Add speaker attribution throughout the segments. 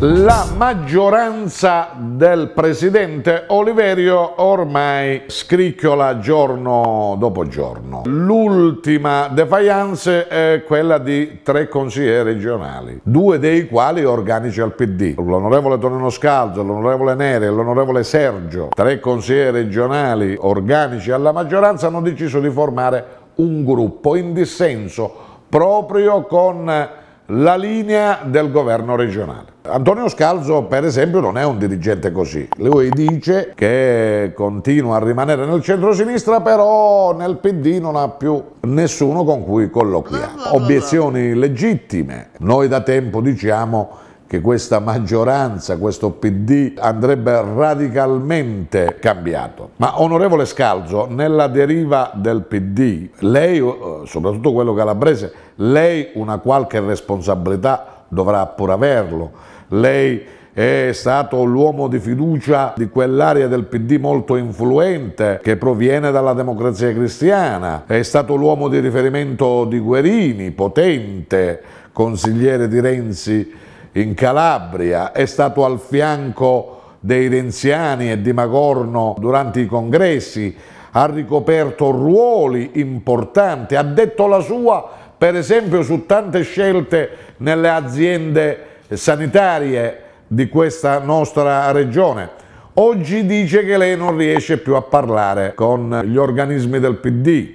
Speaker 1: La maggioranza del presidente Oliverio ormai scricchiola giorno dopo giorno. L'ultima defiance è quella di tre consiglieri regionali, due dei quali organici al PD, l'onorevole Tonino Scalzo, l'onorevole Neri e l'onorevole Sergio, tre consiglieri regionali organici alla maggioranza, hanno deciso di formare un gruppo in dissenso proprio con la linea del governo regionale. Antonio Scalzo, per esempio, non è un dirigente così. Lui dice che continua a rimanere nel centro-sinistra, però nel PD non ha più nessuno con cui colloquiare. Obiezioni legittime. Noi da tempo diciamo che questa maggioranza, questo PD andrebbe radicalmente cambiato. Ma onorevole Scalzo, nella deriva del PD, lei, eh, soprattutto quello calabrese, lei una qualche responsabilità dovrà pur averlo. Lei è stato l'uomo di fiducia di quell'area del PD molto influente che proviene dalla democrazia cristiana, è stato l'uomo di riferimento di Guerini, potente, consigliere di Renzi in Calabria, è stato al fianco dei renziani e di Magorno durante i congressi, ha ricoperto ruoli importanti, ha detto la sua per esempio su tante scelte nelle aziende sanitarie di questa nostra regione. Oggi dice che lei non riesce più a parlare con gli organismi del PD,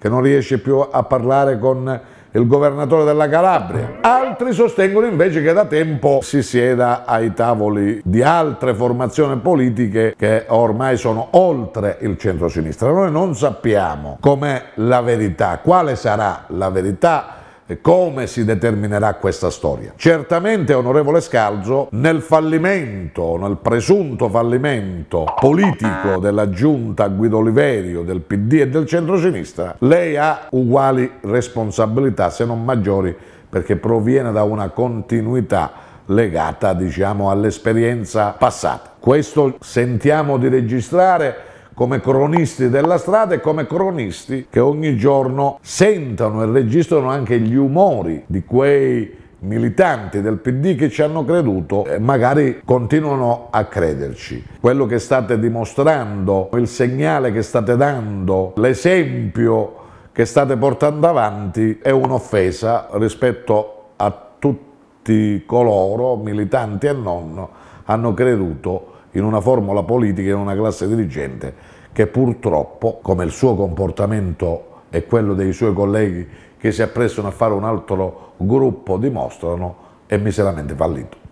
Speaker 1: che non riesce più a parlare con il governatore della Calabria. Altri sostengono invece che da tempo si sieda ai tavoli di altre formazioni politiche che ormai sono oltre il centro-sinistra. Noi non sappiamo com'è la verità, quale sarà la verità come si determinerà questa storia. Certamente, onorevole Scalzo, nel fallimento, nel presunto fallimento politico della giunta Guido Oliverio, del PD e del centrosinistra, lei ha uguali responsabilità, se non maggiori, perché proviene da una continuità legata diciamo all'esperienza passata. Questo sentiamo di registrare come cronisti della strada e come cronisti che ogni giorno sentono e registrano anche gli umori di quei militanti del PD che ci hanno creduto e magari continuano a crederci. Quello che state dimostrando, il segnale che state dando, l'esempio che state portando avanti è un'offesa rispetto a tutti coloro, militanti e non, hanno creduto in una formula politica, in una classe dirigente che purtroppo, come il suo comportamento e quello dei suoi colleghi che si apprestano a fare un altro gruppo dimostrano, è miseramente fallito.